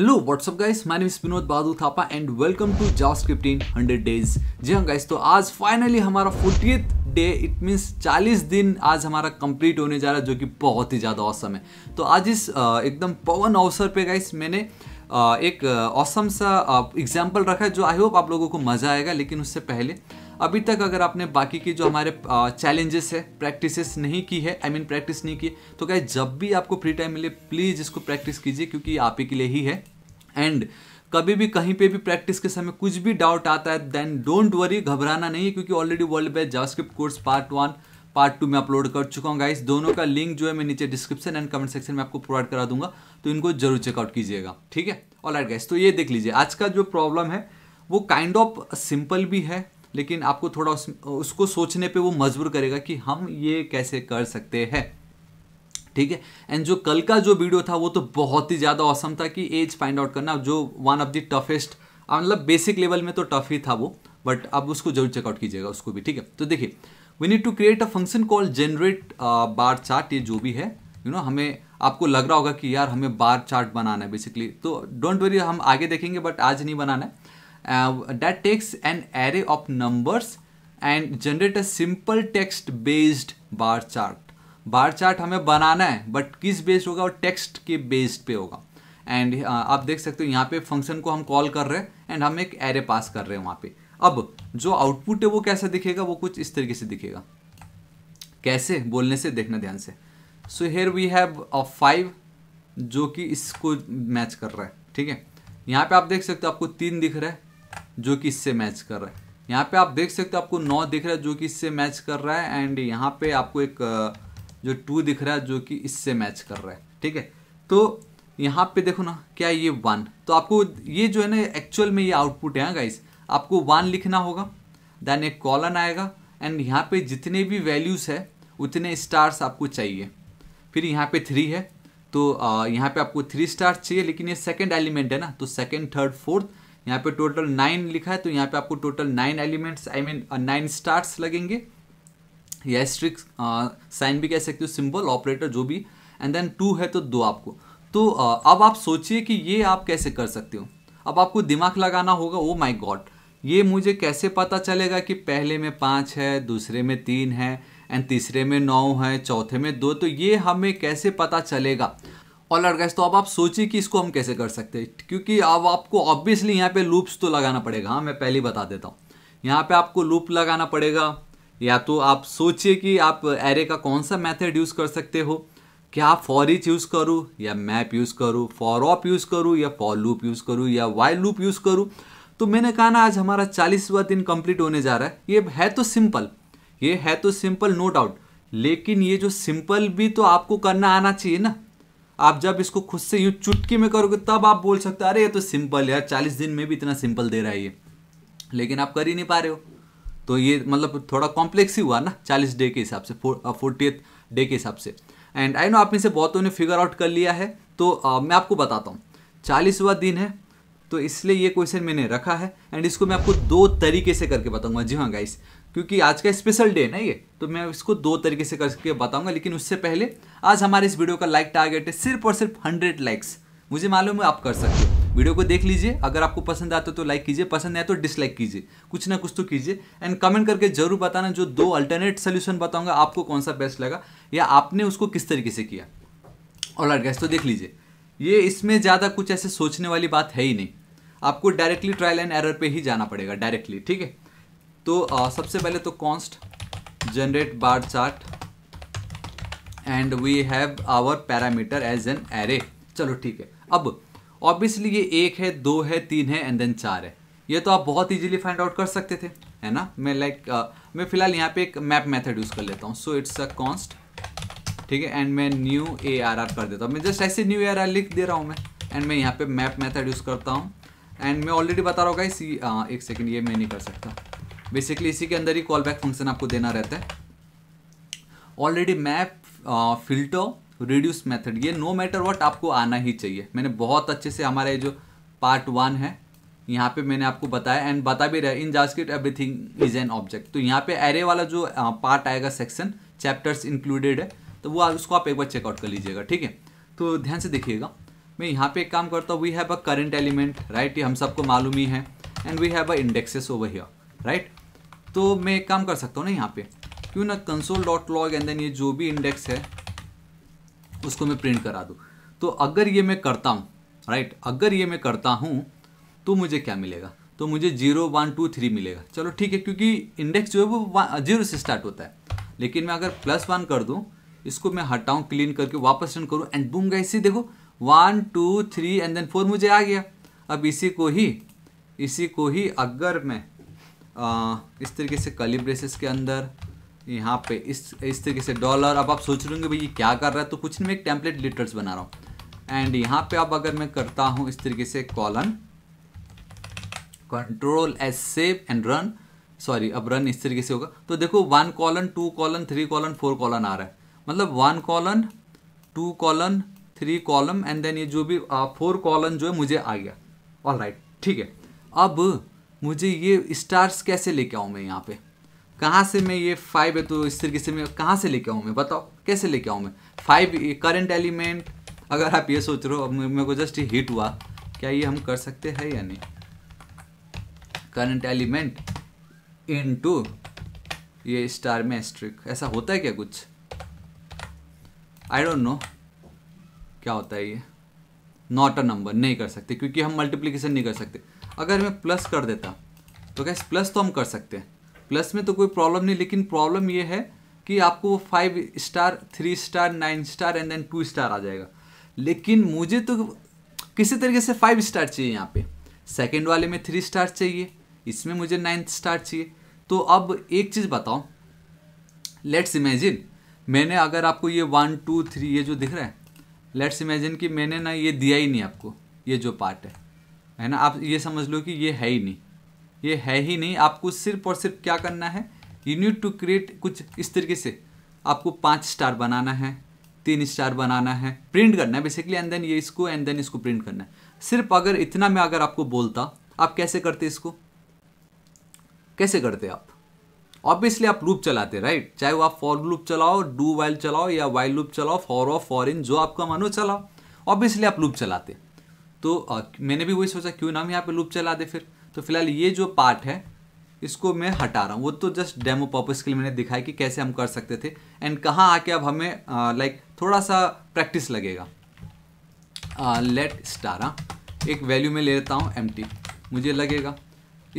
hello what's up guys my name is Vinod Bahadur Thapa and welcome to JavaScript in 100 days जी हाँ guys तो आज finally हमारा फोर्टी डे इट मीन्स 40 दिन आज हमारा कंप्लीट होने जा रहा है जो कि बहुत ही ज़्यादा औसम है तो आज इस एकदम पवन अवसर पे गाइस मैंने एक औसम सा एग्जाम्पल रखा है जो आई होप आप लोगों को मज़ा आएगा लेकिन उससे पहले अभी तक अगर आपने बाकी की जो हमारे चैलेंजेस है प्रैक्टिसेस नहीं की है आई मीन प्रैक्टिस नहीं की तो क्या जब भी आपको फ्री टाइम मिले प्लीज़ इसको प्रैक्टिस कीजिए क्योंकि आप ही के लिए ही है एंड कभी भी कहीं पे भी प्रैक्टिस के समय कुछ भी डाउट आता है देन डोंट वरी घबराना नहीं है क्योंकि already world best JavaScript course part one part two में अपलोड कर चुका हूँ गाइस दोनों का लिंक जो है मैं नीचे डिस्क्रिप्शन एंड कमेंट सेक्शन में आपको प्रोवाइड करा दूंगा तो इनको जरूर चेकआउट कीजिएगा ठीक है ऑल राइट गाइस तो ये देख लीजिए आज का जो प्रॉब्लम है वो काइंड ऑफ सिंपल भी है लेकिन आपको थोड़ा उस, उसको सोचने पे वो मजबूर करेगा कि हम ये कैसे कर सकते हैं ठीक है एंड जो कल का जो वीडियो था वो तो बहुत ही ज़्यादा औसम था कि एज फाइंड आउट करना जो वन ऑफ द टफेस्ट मतलब बेसिक लेवल में तो टफ ही था वो बट आप उसको जरूर चेकआउट कीजिएगा उसको भी ठीक है तो देखिए we need to create a function call generate bar chart ये जो भी है यू you नो know, हमें आपको लग रहा होगा कि यार हमें बार चार्ट बनाना है बेसिकली तो डोंट वरी हम आगे देखेंगे बट आज नहीं बनाना है uh, that takes an array of numbers and generate a simple text based bar chart bar chart हमें बनाना है बट किस बेस्ड होगा वो टेक्स्ट के बेस्ड पे होगा एंड uh, आप देख सकते हो यहाँ पे फंक्शन को हम कॉल कर रहे हैं एंड हम एक एरे पास कर रहे हैं वहाँ पे अब जो आउटपुट है वो कैसा दिखेगा वो कुछ इस तरीके से दिखेगा कैसे बोलने से देखना ध्यान से so here we have a five जो कि इसको मैच कर रहा है ठीक है यहाँ पे आप देख सकते हो आपको तीन दिख रहा है जो कि इससे मैच कर रहा है यहाँ पे आप देख सकते हो आपको नौ दिख रहा है जो कि इससे मैच कर रहा है एंड यहाँ पे आपको एक जो टू दिख रहा है जो कि इससे मैच कर रहा है ठीक है तो यहाँ पे देखो ना क्या ये वन तो आपको ये जो है ना एक्चुअल में ये आउटपुट है गाइस हाँ आपको वन लिखना होगा देन एक कॉलन आएगा एंड यहाँ पे जितने भी वैल्यूज़ है उतने स्टार्स आपको चाहिए फिर यहाँ पे थ्री है तो यहाँ पे आपको थ्री स्टार्स चाहिए लेकिन ये सेकेंड एलिमेंट है ना तो सेकेंड थर्ड फोर्थ यहाँ पे टोटल नाइन लिखा है तो यहाँ पे आपको total nine elements I mean nine stars लगेंगे या स्ट्रिक साइन भी कह सकते हो सिंबल ऑपरेटर जो भी एंड देन टू है तो दो आपको तो uh, अब आप सोचिए कि ये आप कैसे कर सकते हो अब आपको दिमाग लगाना होगा ओ माई गॉड ये मुझे कैसे पता चलेगा कि पहले में पाँच है दूसरे में तीन है एंड तीसरे में नौ है चौथे में दो तो ये हमें कैसे पता चलेगा और लड़का तो अब आप सोचिए कि इसको हम कैसे कर सकते हैं क्योंकि अब आपको ऑब्वियसली यहाँ पे लूप्स तो लगाना पड़ेगा हाँ मैं पहले बता देता हूँ यहाँ पे आपको लूप लगाना पड़ेगा या तो आप सोचिए कि आप एरे का कौन सा मेथड यूज़ कर सकते हो क्या आप फॉर इच यूज़ करूँ या मैप यूज़ करूँ फॉर ऑप यूज़ करूँ या फॉर लूप यूज़ करूँ या वाई लूप यूज़ करूँ तो मैंने कहा ना आज हमारा चालीसवा दिन कंप्लीट होने जा रहा है ये है तो सिंपल ये है तो सिंपल नो डाउट लेकिन ये जो सिंपल भी तो आपको करना आना चाहिए ना आप जब इसको खुद से यूज चुटकी में करोगे तब आप बोल सकते हो अरे ये तो सिंपल यार चालीस दिन में भी इतना सिंपल दे रहा है ये लेकिन आप कर ही नहीं पा रहे हो तो ये मतलब थोड़ा कॉम्प्लेक्स ही हुआ ना चालीस डे के हिसाब से फोर्टी डे uh, के हिसाब से एंड आई नो आप में से बहुतों ने फिगर आउट कर लिया है तो आ, uh, मैं आपको बताता हूँ चालीसवा दिन है तो इसलिए ये क्वेश्चन मैंने रखा है एंड इसको मैं आपको दो तरीके से करके बताऊंगा जी हाँ गाइस क्योंकि आज का स्पेशल डे है ना ये तो मैं इसको दो तरीके से करके बताऊंगा लेकिन उससे पहले आज हमारे इस वीडियो का लाइक टारगेट है सिर्फ और सिर्फ हंड्रेड लाइक्स मुझे मालूम है आप कर सकते हो वीडियो को देख लीजिए अगर आपको पसंद आता तो लाइक कीजिए पसंद आया तो डिसलाइक कीजिए कुछ ना कुछ तो कीजिए एंड कमेंट करके जरूर बताना जो दो अल्टरनेट सोल्यूशन बताऊंगा आपको कौन सा बेस्ट लगा या आपने उसको किस तरीके से किया और लाइट गैस तो देख लीजिए ये इसमें ज़्यादा कुछ ऐसे सोचने वाली बात है ही नहीं आपको डायरेक्टली ट्रायल एंड एरर पे ही जाना पड़ेगा डायरेक्टली ठीक है तो आ, सबसे पहले तो const generate bar chart and we have our parameter as an array चलो ठीक है अब ऑब्वियसली ये एक है दो है तीन है एंड देन चार है ये तो आप बहुत इजीली फाइंड आउट कर सकते थे है ना मैं लाइक like, मैं फिलहाल यहाँ पे एक मैप मेथड यूज़ कर लेता हूँ सो इट्स अ कॉन्स्ट ठीक है एंड मैं न्यू ए आर आर कर देता हूँ मैं जस्ट ऐसे न्यू ए आर आर लिख दे रहा हूँ मैं एंड मैं यहाँ पे मैप मेथड यूज़ करता हूँ एंड मैं ऑलरेडी बता रहा हूँ गाइस एक सेकेंड ये मैं नहीं कर सकता बेसिकली इसी के अंदर ही कॉल बैक फंक्शन आपको देना रहता है already map filter reduce method ये नो मैटर वॉट आपको आना ही चाहिए मैंने बहुत अच्छे से हमारा ये जो पार्ट वन है यहाँ पे मैंने आपको बताया एंड बता भी रहा है in JavaScript everything is an object तो यहाँ पे एरे वाला जो पार्ट आएगा सेक्शन चैप्टर्स इंक्लूडेड है तो वो उसको आप एक बार चेकआउट कर लीजिएगा ठीक है तो ध्यान से देखिएगा मैं यहाँ पे एक काम करता हूँ we have a current element right ये हम सबको मालूम ही है and we have a indexes over here right तो मैं एक काम कर सकता हूँ ना यहाँ पे क्यों ना console dot log and then ये जो भी इंडेक्स है उसको मैं प्रिंट करा दूँ तो अगर ये मैं करता हूँ राइट अगर ये मैं करता हूँ तो मुझे क्या मिलेगा तो मुझे जीरो वन टू थ्री मिलेगा चलो ठीक है क्योंकि इंडेक्स जो है वो जीरो से स्टार्ट होता है लेकिन मैं अगर प्लस वन कर दूँ इसको मैं हटाऊँ क्लीन करके वापस रन करूँ एंड बूम गए इसी देखो one two three and then four मुझे आ गया अब इसी को ही इसी को ही अगर मैं आ, इस तरीके से कली ब्रेसेस के अंदर यहाँ पे इस इस तरीके से डॉलर अब आप सोच रहे होंगे भाई ये क्या कर रहा है तो कुछ नहीं मैं एक टेम्पलेट लिटर्स बना रहा हूँ एंड यहाँ पे अब अगर मैं करता हूँ इस तरीके से colon control S save and run sorry अब रन इस तरीके से होगा तो देखो one colon two colon three colon four colon आ रहा है मतलब one colon two colon three column and then ये जो भी फोर uh, कॉलन जो है मुझे आ गया ऑल राइट ठीक है अब मुझे ये स्टार्स कैसे लेके आऊँ मैं यहाँ पे कहाँ से मैं ये फाइव है तो इस तरीके से मैं कहाँ से लेके आऊँ मैं बताओ कैसे लेके आऊँ मैं फाइव करंट एलिमेंट अगर आप ये सोच रहे हो अब मेरे को जस्ट हिट हुआ क्या ये हम कर सकते हैं या नहीं करंट एलिमेंट इन टू ये स्टार में स्ट्रिक ऐसा होता है क्या कुछ आई डोंट नो क्या होता है ये नॉट अ नंबर नहीं कर सकते क्योंकि हम मल्टीप्लीकेशन नहीं कर सकते अगर मैं प्लस कर देता तो क्या प्लस तो हम कर सकते हैं प्लस में तो कोई प्रॉब्लम नहीं लेकिन प्रॉब्लम ये है कि आपको वो five star three star nine star and then two star आ जाएगा लेकिन मुझे तो किसी तरीके से फाइव स्टार चाहिए यहाँ पे सेकंड वाले में थ्री स्टार चाहिए इसमें मुझे नाइन्थ स्टार चाहिए तो अब एक चीज़ बताओ लेट्स इमेजिन मैंने अगर आपको ये वन टू थ्री ये जो दिख रहा है लेट्स इमेजिन कि मैंने ना ये दिया ही नहीं आपको ये जो पार्ट है है ना आप ये समझ लो कि ये है ही नहीं ये है ही नहीं आपको सिर्फ और सिर्फ क्या करना है यू नीड टू क्रिएट कुछ इस तरीके से आपको पाँच स्टार बनाना है तीन स्टार बनाना है प्रिंट करना है बेसिकली एंड देन ये इसको एंड देन इसको प्रिंट करना है सिर्फ अगर इतना मैं अगर आपको बोलता आप कैसे करते इसको कैसे करते आप ऑब्वियसली आप लूप चलाते राइट चाहे वो आप फॉर लूप चलाओ डू वाइल चलाओ या वाइल लूप चलाओ फॉर ऑफ फॉर इन जो आपका मानो चलाओ ऑब्वियसली आप लूप चलाते तो आ, मैंने भी वही सोचा क्यों ना हम यहाँ पे लूप चला दे फिर तो फिलहाल ये जो पार्ट है इसको मैं हटा रहा हूँ वो तो जस्ट डेमो पर्पज़ के लिए मैंने दिखाया कि कैसे हम कर सकते थे एंड कहाँ आके अब हमें लाइक थोड़ा सा प्रैक्टिस लगेगा लेट स्टार हाँ एक वैल्यू में ले लेता हूँ एम मुझे लगेगा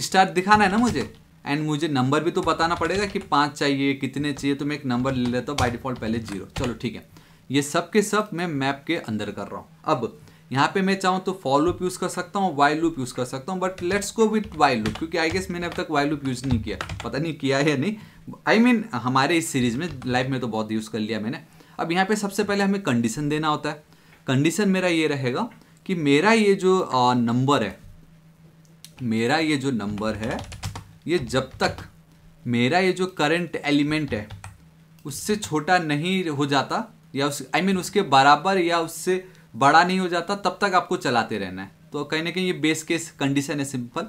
स्टार दिखाना है ना मुझे एंड मुझे नंबर भी तो बताना पड़ेगा कि पाँच चाहिए कितने चाहिए तो मैं एक नंबर ले लेता हूँ बाई डिफ़ॉल्ट पहले जीरो चलो ठीक है ये सब के सब मैं मैप के अंदर कर रहा हूँ अब यहाँ पे मैं चाहूँ तो फॉर लूप यूज़ कर सकता हूँ वाई लूप यूज़ कर सकता हूँ but let's go with while loop क्योंकि आई गेस मैंने अब तक वाइल लूप यूज़ नहीं किया पता नहीं किया या नहीं आई I मीन mean, हमारे इस सीरीज़ में लाइफ में तो बहुत यूज़ कर लिया मैंने अब यहाँ पर सबसे पहले हमें कंडीशन देना होता है कंडीशन मेरा ये रहेगा कि मेरा ये जो नंबर है मेरा ये जो नंबर है ये जब तक मेरा ये जो करंट एलिमेंट है उससे छोटा नहीं हो जाता या उस आई I मीन mean, उसके बराबर या उससे बड़ा नहीं हो जाता तब तक आपको चलाते रहना है तो कहीं ना कहीं ये बेस केस कंडीशन है सिंपल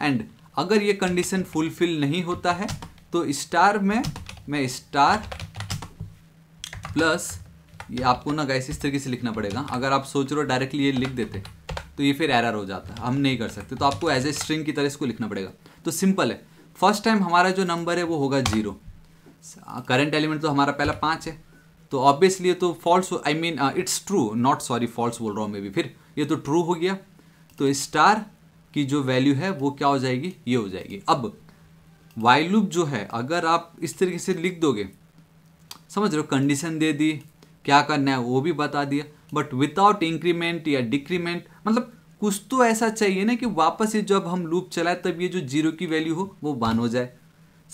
एंड अगर ये कंडीशन फुलफिल नहीं होता है तो स्टार में मैं स्टार प्लस ये आपको ना गैस इस तरीके से लिखना पड़ेगा अगर आप सोच रहे हो डायरेक्टली ये लिख देते तो ये फिर एरर हो जाता है हम नहीं कर सकते तो आपको एज ए स्ट्रिंग की तरह इसको लिखना पड़ेगा तो सिंपल है फर्स्ट टाइम हमारा जो नंबर है वो होगा जीरो करंट एलिमेंट तो हमारा पहला पाँच है तो ऑब्वियसली ये तो false I mean it's true not sorry false बोल रहा हूँ मैं भी फिर ये तो ट्रू हो गया तो स्टार की जो वैल्यू है वो क्या हो जाएगी ये हो जाएगी अब वाई लूप जो है अगर आप इस तरीके से लिख दोगे समझ रहे हो कंडीशन दे दी क्या करना है वो भी बता दिया बट विदाउट इंक्रीमेंट या डिक्रीमेंट मतलब कुछ तो ऐसा चाहिए ना कि वापस ये जब हम लूप चलाए तब ये जो जीरो की वैल्यू हो वो वन हो जाए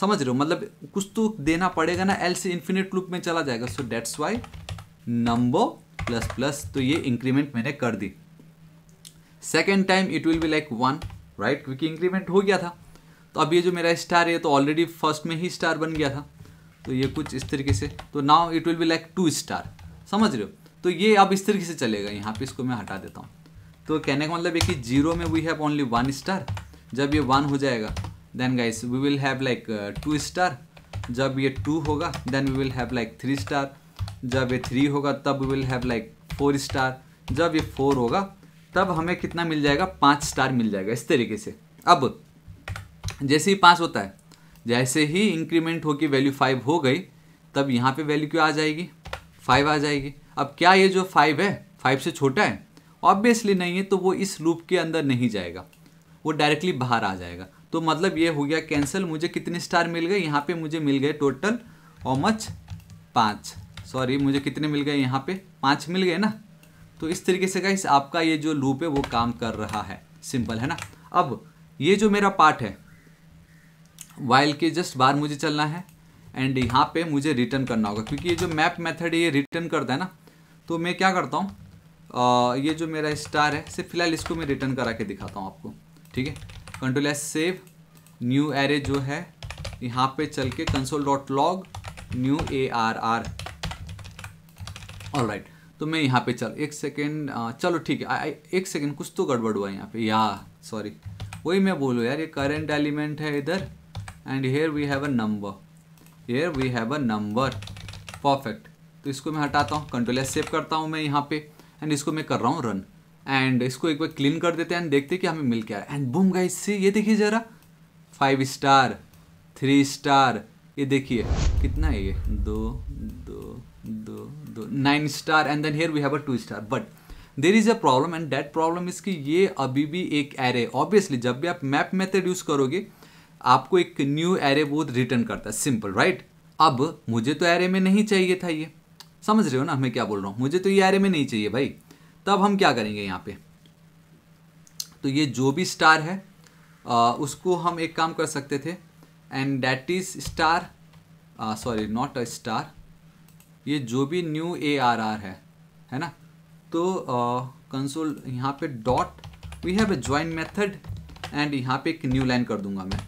समझ रहे हो मतलब कुछ तो देना पड़ेगा ना एल से इन्फिनिट लूप में चला जाएगा so that's why number plus plus तो ये इंक्रीमेंट मैंने कर दी second time it will be like one right क्योंकि इंक्रीमेंट हो गया था तो अब ये जो मेरा स्टार है तो ऑलरेडी फर्स्ट में ही स्टार बन गया था तो ये कुछ इस तरीके से तो now it will be like two star समझ रहे हो तो ये अब इस तरीके से चलेगा यहाँ पे इसको मैं हटा देता हूँ तो कहने का मतलब है कि जीरो में we have only one star जब ये वन हो जाएगा then guys we will have like two star जब ये टू होगा then we will have like three star जब ये थ्री होगा तब we will have like four star जब ये फोर होगा तब हमें कितना मिल जाएगा पाँच स्टार मिल जाएगा इस तरीके से अब जैसे ही पाँच होता है जैसे ही इंक्रीमेंट कि वैल्यू फाइव हो गई तब यहाँ पे वैल्यू क्यों आ जाएगी फाइव आ जाएगी अब क्या ये जो फाइव है फाइव से छोटा है ऑब्वियसली नहीं है तो वो इस लूप के अंदर नहीं जाएगा वो डायरेक्टली बाहर आ जाएगा तो मतलब ये हो गया कैंसिल मुझे कितने स्टार मिल गए यहाँ पे मुझे मिल गए टोटल और मच पाँच सॉरी मुझे कितने मिल गए यहाँ पे पाँच मिल गए ना तो इस तरीके से गाइस आपका ये जो लूप है वो काम कर रहा है सिंपल है ना अब ये जो मेरा पार्ट है वाइल के जस्ट बाहर मुझे चलना है एंड यहाँ पे मुझे रिटर्न करना होगा क्योंकि ये जो मैप मेथड है ये रिटर्न करता है ना तो मैं क्या करता हूँ ये जो मेरा स्टार है सिर्फ फिलहाल इसको मैं रिटर्न करा के दिखाता हूँ आपको ठीक है control S save new array जो है यहाँ पे चल के console dot log new A R R all right तो मैं यहाँ पे चल एक सेकेंड चलो ठीक है एक सेकेंड कुछ तो गड़बड़ हुआ है यहाँ पे या सॉरी वही मैं बोलूँ यार ये करेंट एलिमेंट है इधर and here we have a number here we have a number perfect तो इसको मैं हटाता हूँ कंट्रोल एस सेव करता हूँ मैं यहाँ पे एंड इसको मैं कर रहा हूँ रन एंड इसको एक बार क्लीन कर देते हैं एंड देखते हैं कि हमें मिल क्या है एंड बूम गाइस से ये देखिए ज़रा फाइव स्टार थ्री स्टार ये देखिए कितना है ये दो दो दो दो nine star and then here we have a two star but there is a problem and that problem is कि ये अभी भी एक एरे ऑब्वियसली जब भी आप मैप मेथड यूज़ करोगे आपको एक न्यू एरे वो रिटर्न करता है सिंपल राइट अब मुझे तो एरे में नहीं चाहिए था ये समझ रहे हो ना मैं क्या बोल रहा हूँ मुझे तो ये एरे में नहीं चाहिए भाई तब हम क्या करेंगे यहाँ पे तो ये जो भी स्टार है आ, उसको हम एक काम कर सकते थे and that is star sorry not a star ये जो भी न्यू ए आर आर है है ना तो कंसोल uh, यहाँ पे dot we have a join method एंड यहाँ पे एक न्यू लाइन कर दूंगा मैं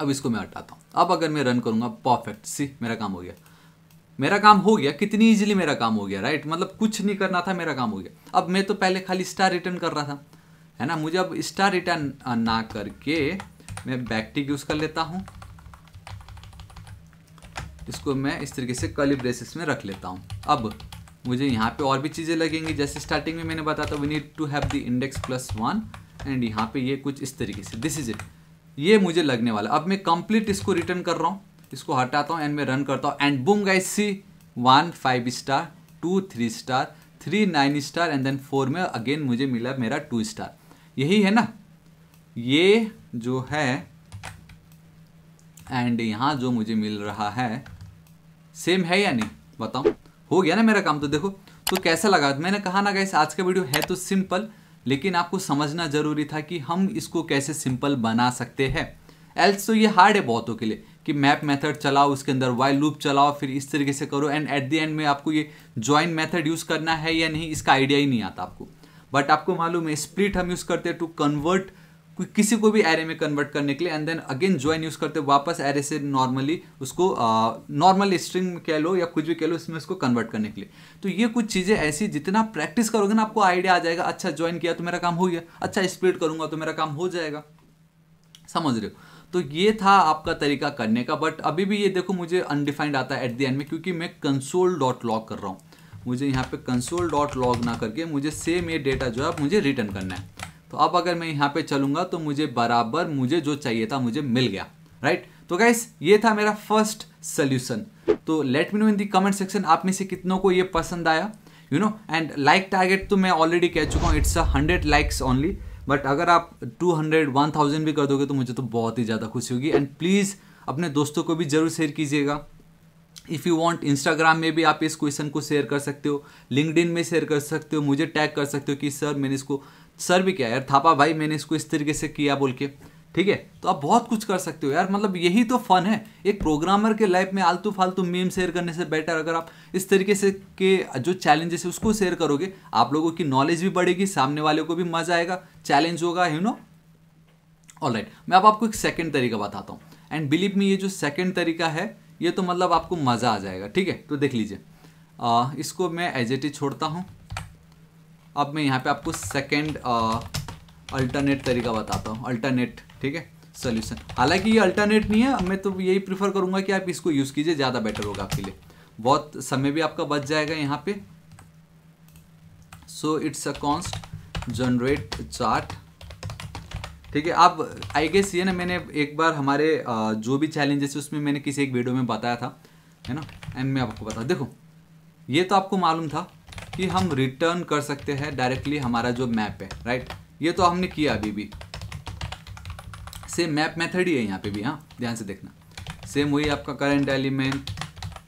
अब इसको मैं हटाता हूँ अब अगर मैं रन करूँगा परफेक्ट सी मेरा काम हो गया मेरा काम हो गया कितनी इजीली मेरा काम हो गया राइट मतलब कुछ नहीं करना था मेरा काम हो गया अब मैं तो पहले खाली स्टार रिटर्न कर रहा था है ना मुझे अब स्टार रिटर्न ना करके मैं बैकटिक यूज़ कर लेता हूँ इसको मैं इस तरीके से कली ब्रेसेस में रख लेता हूँ अब मुझे यहाँ पे और भी चीज़ें लगेंगी जैसे स्टार्टिंग में मैंने बताया था we need to have the index plus one and यहाँ पे ये कुछ इस तरीके से दिस इज इट ये मुझे लगने वाला अब मैं कंप्लीट इसको रिटर्न कर रहा हूँ इसको हटाता हूँ एंड में रन करता हूँ and boom guys see one five star two three star three nine star and then four में अगेन मुझे मिला मेरा टू स्टार यही है ना ये जो है एंड यहाँ जो मुझे मिल रहा है सेम है या नहीं बताओ हो गया ना मेरा काम तो देखो तो कैसा लगा मैंने कहा ना गाइस आज का वीडियो है तो सिंपल लेकिन आपको समझना जरूरी था कि हम इसको कैसे सिंपल बना सकते हैं एल्स तो ये हार्ड है बहुतों के लिए कि मैप मेथड चलाओ उसके अंदर वाइल लूप चलाओ फिर इस तरीके से करो एंड एट द एंड में आपको ये ज्वाइन मेथड यूज़ करना है या नहीं इसका आइडिया ही नहीं आता आपको बट आपको मालूम है स्प्लिट हम यूज़ करते हैं टू कन्वर्ट किसी को भी एरे में कन्वर्ट करने के लिए and then again join use करते वापस एरे से नॉर्मली उसको नॉर्मल स्ट्रिंग कह लो या कुछ भी कह लो इसमें उसको कन्वर्ट करने के लिए तो ये कुछ चीज़ें ऐसी जितना प्रैक्टिस करोगे ना आपको आइडिया आ जाएगा अच्छा ज्वाइन किया तो मेरा काम हो गया अच्छा स्प्लिट करूँगा तो मेरा काम हो जाएगा समझ रहे हो तो ये था आपका तरीका करने का बट अभी भी ये देखो मुझे अनडिफाइंड आता है एट दी एंड में क्योंकि मैं कंसोल डॉट लॉग कर रहा हूँ मुझे यहाँ पे कंसोल डॉट लॉग ना करके मुझे सेम ये डेटा जो है मुझे रिटर्न करना है तो अब अगर मैं यहाँ पे चलूंगा तो मुझे बराबर मुझे जो चाहिए था मुझे मिल गया राइट तो गाइस ये था मेरा फर्स्ट सोल्यूशन तो let me know in the comment section आप में से कितनों को ये पसंद आया you know and like target तो मैं ऑलरेडी कह चुका हूँ it's a hundred likes only but अगर आप टू हंड्रेड वन थाउजेंड भी कर दोगे तो मुझे तो बहुत ही ज़्यादा खुशी होगी एंड प्लीज़ अपने दोस्तों को भी ज़रूर शेयर कीजिएगा इफ़ यू वॉन्ट इंस्टाग्राम में भी आप इस क्वेश्चन को शेयर कर सकते हो लिंकड में शेयर कर सकते हो मुझे टैग कर सकते हो कि सर मैंने इसको सर भी क्या यार थापा भाई मैंने इसको इस तरीके से किया बोल के ठीक है तो आप बहुत कुछ कर सकते हो यार मतलब यही तो फन है एक प्रोग्रामर के लाइफ में आलतू फालतू मीम शेयर करने से बेटर अगर आप इस तरीके से के जो चैलेंजेस है उसको शेयर करोगे आप लोगों की नॉलेज भी बढ़ेगी सामने वाले को भी मजा आएगा चैलेंज होगा यू नो ऑल राइट मैं अब आपको एक सेकेंड तरीका बताता हूँ एंड बिलीव में ये जो सेकेंड तरीका है ये तो मतलब आपको मज़ा आ जाएगा ठीक है तो देख लीजिए इसको मैं एज एट छोड़ता हूँ अब मैं यहाँ पे आपको सेकेंड अल्टरनेट तरीका बताता हूँ अल्टरनेट ठीक है सोल्यूशन हालांकि ये अल्टरनेट नहीं है मैं तो यही प्रीफर करूंगा कि आप इसको यूज़ कीजिए ज़्यादा बेटर होगा आपके लिए बहुत समय भी आपका बच जाएगा यहाँ पे so it's a const generate chart ठीक है आप आई गेस ये ना मैंने एक बार हमारे जो भी चैलेंजेस उसमें मैंने किसी एक वीडियो में बताया था है ना एंड मैं आपको बता देखो ये तो आपको मालूम था कि हम रिटर्न कर सकते हैं डायरेक्टली हमारा जो मैप है राइट ये तो हमने किया अभी भी सेम मैप मेथड ही है यहाँ पे भी हाँ ध्यान से देखना सेम वही आपका करंट एलिमेंट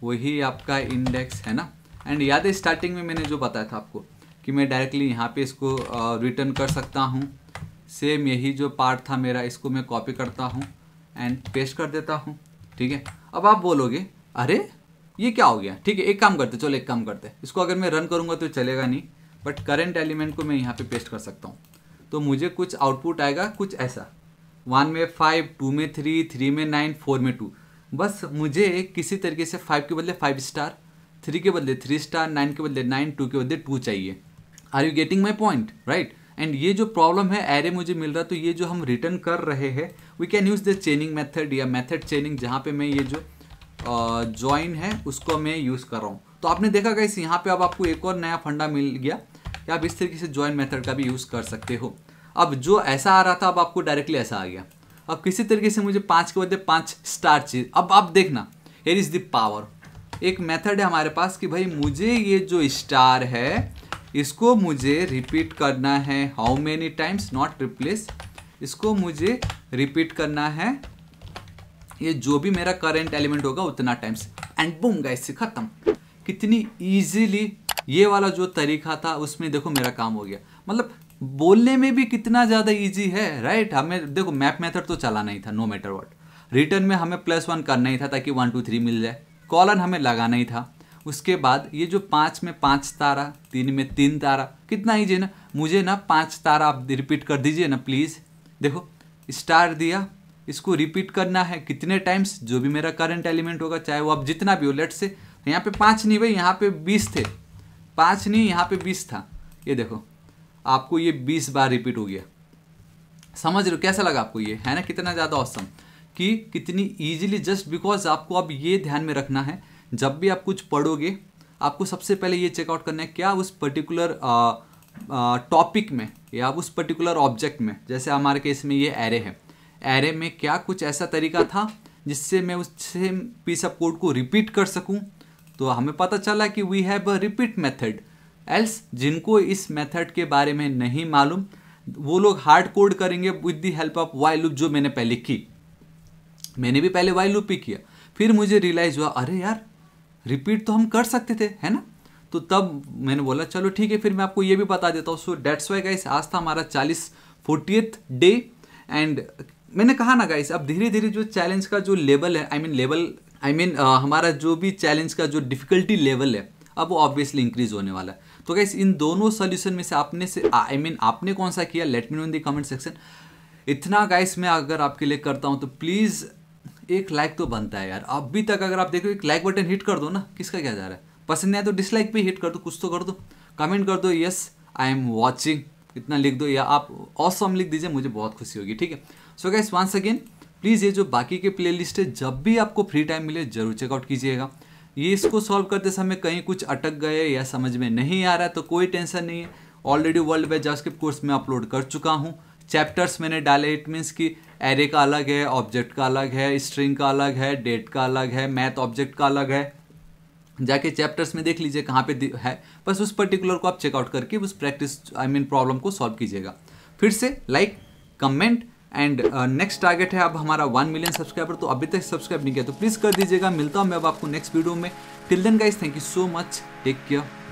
वही आपका इंडेक्स है ना एंड याद है स्टार्टिंग में मैंने जो बताया था आपको कि मैं डायरेक्टली यहाँ पे इसको रिटर्न कर सकता हूँ सेम यही जो पार्ट था मेरा इसको मैं कॉपी करता हूँ एंड पेस्ट कर देता हूँ ठीक है अब आप बोलोगे अरे ये क्या हो गया ठीक है एक काम करते चलो एक काम करते इसको अगर मैं रन करूँगा तो चलेगा नहीं बट करेंट एलिमेंट को मैं यहाँ पे पेस्ट कर सकता हूँ तो मुझे कुछ आउटपुट आएगा कुछ ऐसा वन में फाइव टू में थ्री थ्री में नाइन फोर में टू बस मुझे किसी तरीके से फाइव के बदले फाइव स्टार थ्री के बदले थ्री स्टार नाइन के बदले नाइन टू के बदले टू चाहिए are you getting my point right and ये जो प्रॉब्लम है एरे मुझे मिल रहा तो ये जो हम रिटर्न कर रहे हैं we can use the chaining method या मेथड चेनिंग जहाँ पे मैं ये जो ज्वाइन है उसको मैं यूज़ कर रहा हूँ तो आपने देखा इस यहाँ पे अब आपको एक और नया फंडा मिल गया कि आप इस तरीके से ज्वाइन मेथड का भी यूज़ कर सकते हो अब जो ऐसा आ रहा था अब आपको डायरेक्टली ऐसा आ गया अब किसी तरीके से मुझे पाँच के बदले पाँच स्टार चीज अब आप देखना हेर इज़ द पावर एक मेथड है हमारे पास कि भाई मुझे ये जो स्टार है इसको मुझे रिपीट करना है how many times not replace इसको मुझे रिपीट करना है ये जो भी मेरा करेंट एलिमेंट होगा उतना टाइम्स एंड बूम गए से ख़त्म कितनी इजीली ये वाला जो तरीका था उसमें देखो मेरा काम हो गया मतलब बोलने में भी कितना ज़्यादा ईजी है राइट हमें देखो मैप मेथड तो चलाना ही था नो मैटर वॉट रिटर्न में हमें प्लस वन करना ही था ताकि वन टू थ्री मिल जाए कॉलन हमें लगाना ही था उसके बाद ये जो पाँच में पाँच तारा तीन में तीन तारा कितना ईजी ना मुझे ना पाँच तारा आप रिपीट कर दीजिए ना प्लीज़ देखो स्टार दिया इसको रिपीट करना है कितने टाइम्स जो भी मेरा करंट एलिमेंट होगा चाहे वो आप जितना भी हो लेट से यहाँ पे पाँच नहीं भाई यहाँ पे बीस थे पाँच नहीं यहाँ पे बीस था ये देखो आपको ये बीस बार रिपीट हो गया समझ रहे हो कैसा लगा आपको ये है ना कितना ज़्यादा औसम कि कितनी ईजिली जस्ट बिकॉज आपको अब ये ध्यान में रखना है जब भी आप कुछ पढ़ोगे आपको सबसे पहले ये चेकआउट करना है क्या उस पर्टिकुलर टॉपिक में या उस पर्टिकुलर ऑब्जेक्ट में जैसे हमारे केस में ये एरे है एरे में क्या कुछ ऐसा तरीका था जिससे मैं उस सेम पीस ऑफ कोड को रिपीट कर सकूं तो हमें पता चला कि we have a repeat method else जिनको इस मेथड के बारे में नहीं मालूम वो लोग हार्ड कोड करेंगे with the help of while loop जो मैंने पहले की मैंने भी पहले वाई लूप ही किया फिर मुझे रियलाइज़ हुआ अरे यार रिपीट तो हम कर सकते थे है ना तो तब मैंने बोला चलो ठीक है फिर मैं आपको ये भी बता देता हूँ सो डेट्स वाई गाइस आज था हमारा चालीस फोर्टीथ डे एंड मैंने कहा ना गाइस अब धीरे धीरे जो चैलेंज का जो लेवल है I mean level I mean हमारा जो भी चैलेंज का जो डिफिकल्टी लेवल है अब वो ऑब्वियसली इंक्रीज होने वाला है तो गैस इन दोनों सोल्यूशन में से आपने से आई I मीन mean, आपने कौन सा किया let me know in the comment section इतना गाइस मैं अगर आपके लिए करता हूँ तो प्लीज़ एक लाइक तो बनता है यार अभी तक अगर आप देखो एक लाइक बटन हिट कर दो ना किसका क्या जा रहा है पसंद नहीं आए तो डिसलाइक भी हिट कर दो कुछ तो कर दो कमेंट कर दो यस आई एम वॉचिंग इतना लिख दो या आप ऑसम लिख दीजिए मुझे बहुत खुशी होगी ठीक है so guys once again please ये जो बाकी के प्लेलिस्ट है जब भी आपको फ्री टाइम मिले जरूर चेकआउट कीजिएगा ये इसको सॉल्व करते समय कहीं कुछ अटक गए या समझ में नहीं आ रहा तो कोई टेंशन नहीं है already world wide JavaScript course में अपलोड कर चुका हूँ चैप्टर्स मैंने डाले इट मीन्स कि एरे का अलग है ऑब्जेक्ट का अलग है स्ट्रिंग का अलग है डेट का अलग है मैथ ऑब्जेक्ट का अलग है जाके चैप्टर्स में देख लीजिए कहाँ पे है बस उस पर्टिकुलर को आप चेकआउट करके उस प्रैक्टिस आई मीन प्रॉब्लम को सॉल्व कीजिएगा फिर से like like, comment and next target है अब हमारा वन मिलियन सब्सक्राइबर तो अभी तक सब्सक्राइब नहीं किया तो प्लीज़ कर दीजिएगा मिलता हूँ मैं अब आपको नेक्स्ट वीडियो में till then guys thank you so much take care